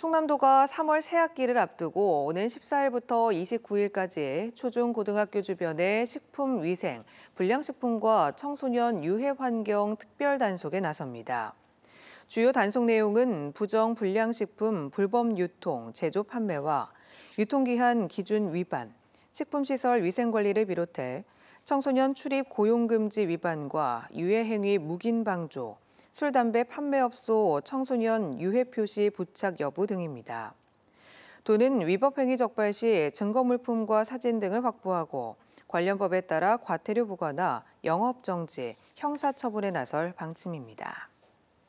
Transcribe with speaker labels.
Speaker 1: 충남도가 3월 새학기를 앞두고 오는 14일부터 29일까지 초중고등학교 주변의 식품 위생, 불량식품과 청소년 유해 환경 특별 단속에 나섭니다. 주요 단속 내용은 부정 불량식품 불법 유통, 제조 판매와 유통기한 기준 위반, 식품시설 위생관리를 비롯해 청소년 출입 고용금지 위반과 유해행위 묵인방조, 술, 담배 판매업소, 청소년 유해 표시 부착 여부 등입니다. 도는 위법행위 적발 시 증거물품과 사진 등을 확보하고 관련법에 따라 과태료 부과나 영업정지, 형사처분에 나설 방침입니다.